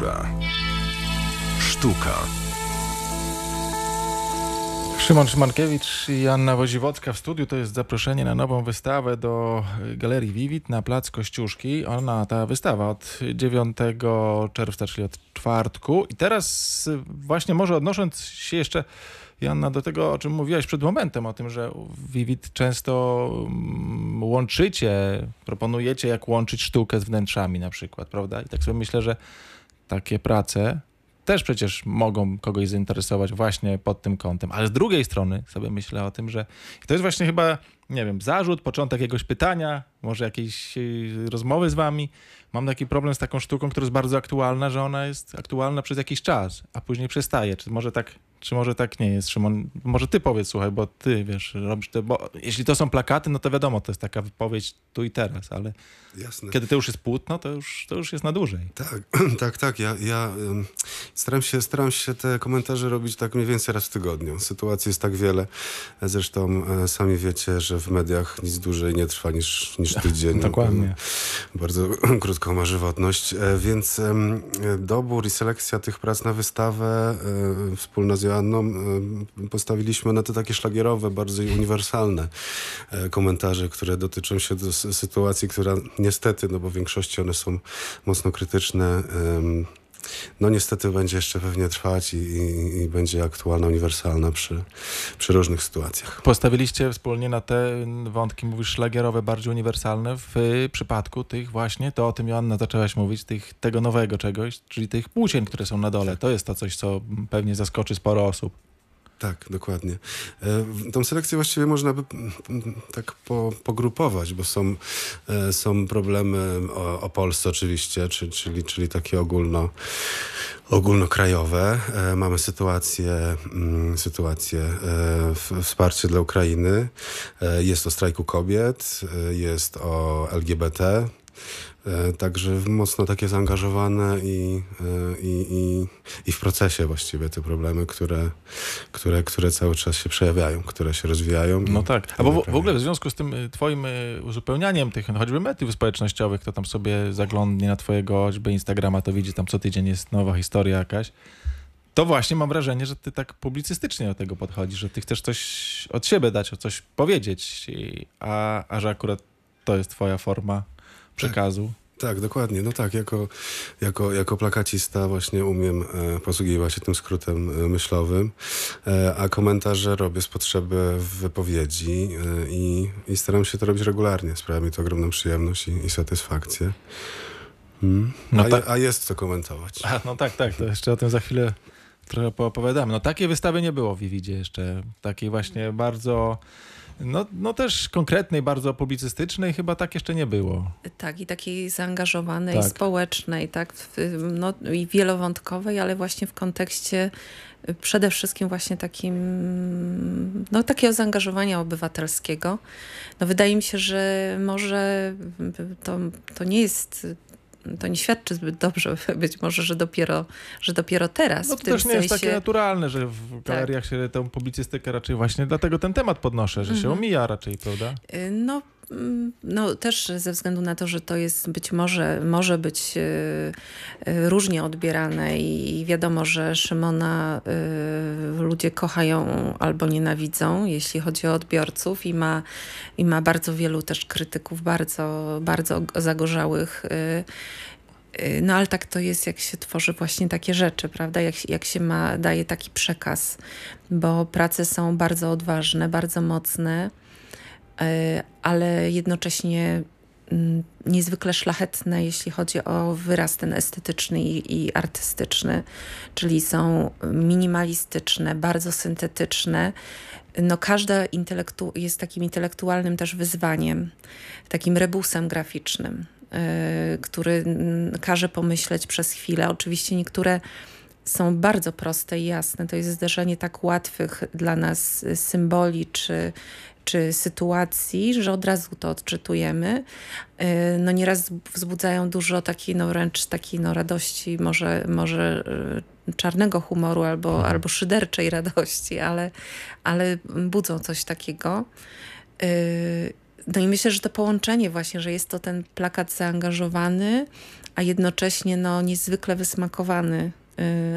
Kultura. Sztuka. Szymon Szymankiewicz i Anna Woziwodzka w studiu. To jest zaproszenie na nową wystawę do Galerii Vivit na Plac Kościuszki. Ona, ta wystawa od 9 czerwca, czyli od czwartku. I teraz właśnie może odnosząc się jeszcze Janna, do tego, o czym mówiłaś przed momentem, o tym, że Vivid często mm, łączycie, proponujecie, jak łączyć sztukę z wnętrzami na przykład, prawda? I tak sobie myślę, że takie prace też przecież mogą kogoś zainteresować właśnie pod tym kątem. Ale z drugiej strony sobie myślę o tym, że to jest właśnie chyba, nie wiem, zarzut, początek jakiegoś pytania, może jakiejś e, rozmowy z wami. Mam taki problem z taką sztuką, która jest bardzo aktualna, że ona jest aktualna przez jakiś czas, a później przestaje. Czy może tak czy może tak nie jest, Szymon? Może ty powiedz, słuchaj, bo ty wiesz, robisz te, bo jeśli to są plakaty, no to wiadomo, to jest taka wypowiedź tu i teraz, ale Jasne. kiedy to już jest płótno, to już, to już jest na dłużej. Tak, tak, tak. Ja, ja staram, się, staram się te komentarze robić tak mniej więcej raz w tygodniu. Sytuacji jest tak wiele. Zresztą e, sami wiecie, że w mediach nic dłużej nie trwa niż, niż tydzień. Dokładnie. Bardzo krótko ma żywotność. E, więc e, dobór i selekcja tych prac na wystawę wspólna z Anną, e, postawiliśmy na te takie szlagierowe, bardziej uniwersalne e, komentarze, które dotyczą się do sytuacji, która niestety, no bo w większości one są mocno krytyczne, no niestety będzie jeszcze pewnie trwać i, i, i, będzie aktualna, uniwersalna przy, przy różnych sytuacjach. Postawiliście wspólnie na te wątki, mówisz, szlagierowe, bardziej uniwersalne w przypadku tych właśnie, to o tym Joanna zaczęłaś mówić, tych, tego nowego czegoś, czyli tych płócień, które są na dole. Tak. To jest to coś, co pewnie zaskoczy sporo osób. Tak, dokładnie. E, tą selekcję właściwie można by mm, tak po, pogrupować, bo są, e, są problemy o, o Polsce oczywiście, czyli, czyli, czyli takie ogólno, ogólnokrajowe. E, mamy sytuację, mm, sytuację wsparcie dla Ukrainy. Jest o strajku kobiet, jest o LGBT, E, także mocno takie zaangażowane i, e, i, i, i, w procesie właściwie te problemy, które, które, które cały czas się przejawiają, które się rozwijają. No tak, a bo w, w, ogóle w związku z tym y, twoim y, uzupełnianiem tych no choćby mediów społecznościowych, kto tam sobie zaglądnie na twojego choćby Instagrama, to widzi tam co tydzień jest nowa historia jakaś. To właśnie mam wrażenie, że ty tak publicystycznie do tego podchodzisz, że ty chcesz coś od siebie dać, o coś powiedzieć, a, a że akurat to jest twoja forma przekazu. Tak, dokładnie. No tak, jako, jako, jako plakacista właśnie umiem e, posługiwać się tym skrótem e, myślowym, e, a komentarze robię z potrzeby w wypowiedzi e, i, i, staram się to robić regularnie. Sprawia mi to ogromną przyjemność i, i satysfakcję. Hmm. No a, a, jest co komentować. A, no tak, tak. To jeszcze o tym za chwilę trochę poopowiadamy. No takiej wystawy nie było w Wiwidzie jeszcze. Takiej właśnie bardzo no, no też konkretnej, bardzo publicystycznej chyba tak jeszcze nie było. Tak, i takiej zaangażowanej, tak. społecznej, tak, no, i wielowątkowej, ale właśnie w kontekście y, przede wszystkim właśnie takim, no takiego zaangażowania obywatelskiego. No wydaje mi się, że może y, y, to, to nie jest to nie świadczy zbyt dobrze, być może, że dopiero, że dopiero teraz. No to w też nie sensie... jest takie naturalne, że w tak. galeriach tak. się tę publicystykę raczej właśnie, dlatego ten temat podnoszę, że mm się mhm. omija raczej, prawda? Y, no Mm, no, też ze względu na to, że to jest być może, może być y, y, różnie odbierane i wiadomo, że Szymona y, ludzie kochają albo nienawidzą, jeśli chodzi o odbiorców i ma, i ma bardzo wielu też krytyków, bardzo, bardzo zagorzałych no ale tak to jest, jak się tworzy właśnie takie rzeczy, prawda? Jak, jak się ma, daje taki przekaz, bo prace są bardzo odważne, bardzo mocne. E, ale jednocześnie mm, niezwykle szlachetne, jeśli chodzi o wyraz ten estetyczny i, i, artystyczny, czyli są minimalistyczne, bardzo syntetyczne. No, każda intelektu jest takim intelektualnym też wyzwaniem, takim rebusem graficznym, yy, który mm, każe pomyśleć przez chwilę. Oczywiście niektóre są bardzo proste i jasne. To jest zderzenie tak łatwych dla nas symboli czy czy sytuacji, że od razu to odczytujemy. Y, no nieraz wzbudzają dużo takiej no wręcz takiej no radości, może, może y, czarnego humoru albo, mhm. albo szyderczej radości, ale, ale budzą coś takiego. Y, no i myślę, że to połączenie właśnie, że jest to ten plakat zaangażowany, a jednocześnie no, niezwykle wysmakowany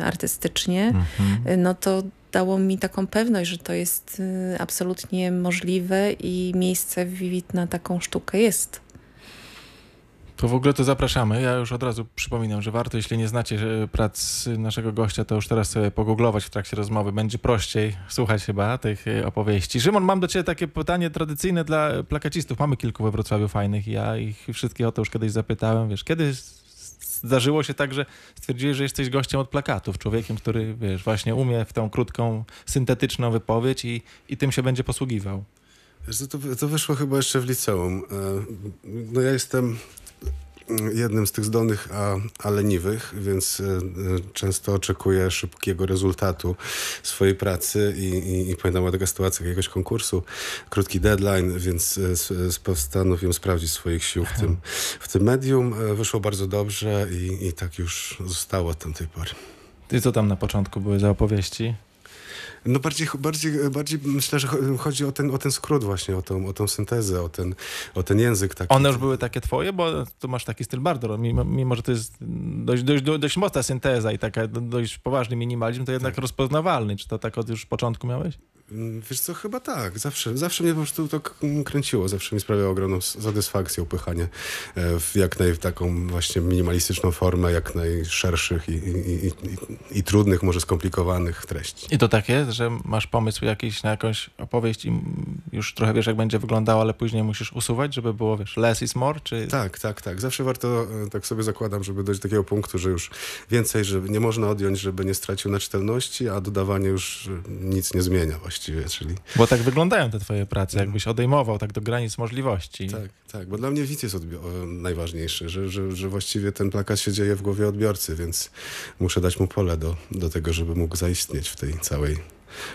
artystycznie, mhm. no to dało mi taką pewność, że to jest y, absolutnie możliwe i miejsce w Vivit na taką sztukę jest. To w ogóle to zapraszamy. Ja już od razu przypominam, że warto, jeśli nie znacie e, prac naszego gościa, to już teraz sobie pogooglować w trakcie rozmowy. Będzie prościej słuchać chyba tych e, opowieści. Szymon, mam do Ciebie takie pytanie tradycyjne dla plakacistów. Mamy kilku we Wrocławiu fajnych. Ja ich wszystkie o to już kiedyś zapytałem. Wiesz, kiedy zdarzyło się tak, że stwierdziłeś, że jesteś gościem od plakatów, człowiekiem, który wiesz, właśnie umie w tą krótką, syntetyczną wypowiedź i, i tym się będzie posługiwał. To, to wyszło chyba jeszcze w liceum. E, no ja jestem jednym z tych zdolnych, a, a leniwych, więc e, e, często oczekuję szybkiego rezultatu swojej pracy i, i, i pamiętam była taka sytuacja jakiegoś konkursu, krótki deadline, więc e, postanowiłem sprawdzić swoich sił w tym, w tym medium. Wyszło bardzo dobrze i, i tak już zostało od tamtej pory. I co tam na początku były za opowieści? No bardziej, bardziej, bardziej myślę, że chodzi o ten, o ten skrót właśnie, o tą, o tą syntezę, o ten, o ten język. Taki. One już były takie twoje, bo tu masz taki styl bardzo mimo, mimo że to jest dość, dość, dość mocna synteza i taka dość poważny minimalizm, to jednak tak. rozpoznawalny. Czy to tak od już początku miałeś? Mm, wiesz co, chyba tak. Zawsze, zawsze mnie po prostu to tak, mm, kręciło. Zawsze mi sprawiało ogromną satysfakcję upychanie e, w jak naj taką właśnie minimalistyczną formę, jak najszerszych i, i, i, i trudnych, może skomplikowanych treści. I to tak jest że masz pomysł jakiś na jakąś opowieść i już trochę wiesz, jak będzie wyglądał ale później musisz usuwać, żeby było, wiesz, less is more, czy... Tak, tak, tak. Zawsze warto, e, tak sobie zakładam, żeby dojść do takiego punktu, że już więcej, żeby nie można odjąć, żeby nie stracił na czytelności, a dodawanie już e, nic nie zmienia właśnie właściwie, czyli... Bo tak wyglądają te twoje prace, jakbyś odejmował tak do granic możliwości. Tak, tak, bo dla mnie widz jest najważniejszy, że, że, że właściwie ten plakat się dzieje w głowie odbiorcy, więc muszę dać mu pole do, do tego, żeby mógł zaistnieć w tej całej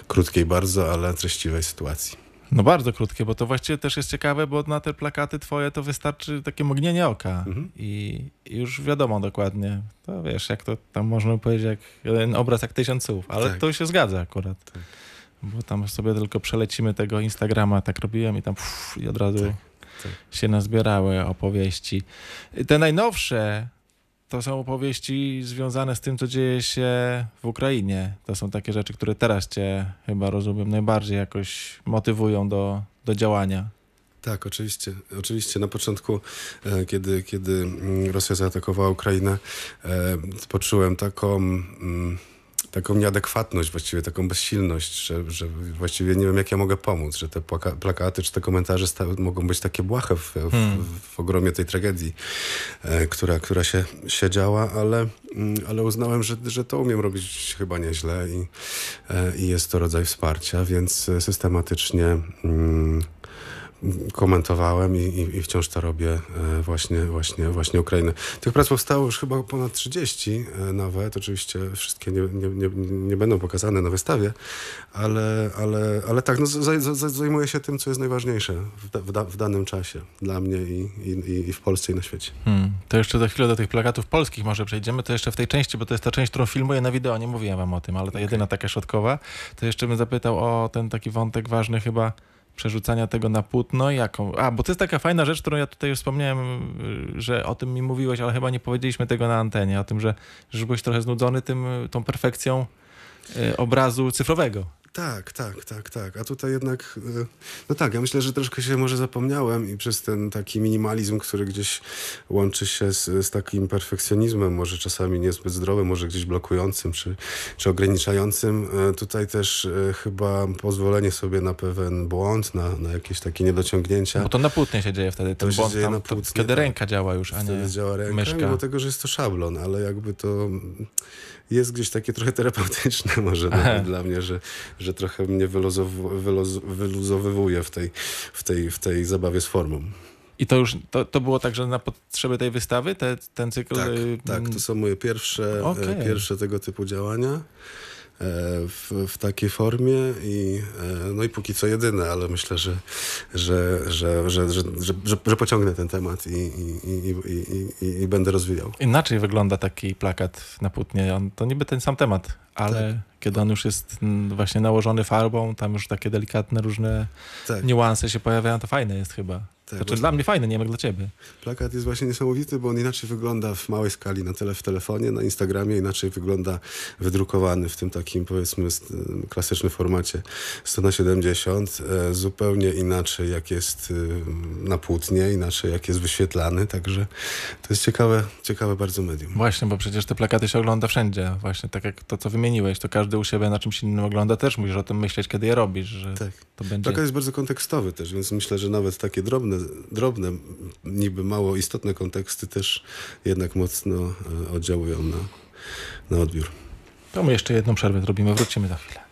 krótkiej bardzo, ale treściwej sytuacji. No bardzo krótkie, bo to właściwie też jest ciekawe, bo na te plakaty twoje to wystarczy takie mgnienie oka mhm. i, już wiadomo dokładnie. To wiesz, jak to tam można powiedzieć, jak jeden obraz jak tysiąc słów, ale tak. to się zgadza akurat bo tam sobie tylko przelecimy tego Instagrama, tak robiłem i tam uff, i od razu tak, tak. się nazbierały opowieści. Te najnowsze to są opowieści związane z tym, co dzieje się w Ukrainie. To są takie rzeczy, które teraz cię chyba rozumiem najbardziej jakoś motywują do, do działania. Tak, oczywiście. Oczywiście na początku, e, kiedy, kiedy mm, Rosja zaatakowała Ukrainę, e, poczułem taką mm, taką nieadekwatność, właściwie taką bezsilność, że, że właściwie nie wiem, jak ja mogę pomóc, że te plaka plakaty czy te komentarze mogą być takie błahe w, w, hmm. w ogromie tej tragedii, e, która, która się, się działa, ale, mm, ale uznałem, że, że to umiem robić chyba nieźle i, e, i jest to rodzaj wsparcia, więc systematycznie... Mm, komentowałem i, i, i, wciąż to robię e, właśnie, właśnie, właśnie Ukrainę. Tych prac powstało już chyba ponad 30 e, nawet, oczywiście wszystkie nie, nie, nie, nie będą pokazane na wystawie, ale, ale, ale tak, no, zajmuję się tym, co jest najważniejsze w, w, w danym czasie dla mnie i, i, w Polsce i na świecie. Hmm. To jeszcze za chwilę do tych plakatów polskich może przejdziemy, to jeszcze w tej części, bo to jest ta część, którą filmuję na wideo, nie mówiłem wam o tym, ale ta okay. jedyna taka środkowa, to jeszcze bym zapytał o ten taki wątek ważny chyba przerzucania tego na płótno, jaką? A, bo to jest taka fajna rzecz, którą ja tutaj już wspomniałem, y, że o tym mi mówiłeś, ale chyba nie powiedzieliśmy tego na antenie, o tym, że, że byłeś trochę znudzony tym, tą perfekcją y, obrazu cyfrowego. Tak, tak, tak, tak. A tutaj jednak, y, no tak, ja myślę, że troszkę się może zapomniałem i przez ten taki minimalizm, który gdzieś łączy się z, z takim perfekcjonizmem, może czasami niezbyt zdrowym, może gdzieś blokującym czy, czy ograniczającym, y, tutaj też y, chyba pozwolenie sobie na pewien błąd, na, na jakieś takie niedociągnięcia. Bo to na płótnie się dzieje wtedy, ten to błąd tam, na płótnie, kiedy tak. ręka działa już, a nie działa ręka, myszka. Mimo tego, że jest to szablon, ale jakby to jest gdzieś takie trochę terapeutyczne może dla mnie, że że trochę mnie wyluzow, wyluzowywuje w tej, w, tej, w tej zabawie z formą. I to już to, to było także na potrzeby tej wystawy, te, ten cykl? Tak, y, tak, to są moje pierwsze, e, okay. pierwsze tego typu działania. E, w, w, takiej formie i e, no i póki co jedyne, ale myślę, że, że, że, że, że, że, że, że pociągnę ten temat i, i, i, i, i, i, będę rozwijał. Inaczej wygląda taki plakat na płótnie. On, to niby ten sam temat, ale... Tak kiedy on już jest mm, właśnie nałożony farbą, tam już takie delikatne różne tak. niuanse się pojawiają, to fajne jest chyba. Tak, znaczy dla mnie fajny, nie wiem jak dla ciebie. Plakat jest właśnie niesamowity, bo on inaczej wygląda w małej skali na tele, w telefonie, na Instagramie, inaczej wygląda wydrukowany w tym takim powiedzmy klasycznym formacie 100 na 70, e, zupełnie inaczej jak jest y, na płótnie, inaczej jak jest wyświetlany, także to jest ciekawe, ciekawe bardzo medium. Właśnie, bo przecież te plakaty się ogląda wszędzie, właśnie tak jak to, co wymieniłeś, to każdy u siebie na czymś innym ogląda, też musisz o tym myśleć, kiedy je robisz, że tak. to będzie... Plakat jest bardzo kontekstowy też, więc myślę, że nawet takie drobne drobne, niby mało istotne konteksty też jednak mocno e, oddziałują na, na odbiór. To my jeszcze jedną przerwę zrobimy, wrócimy za chwilę.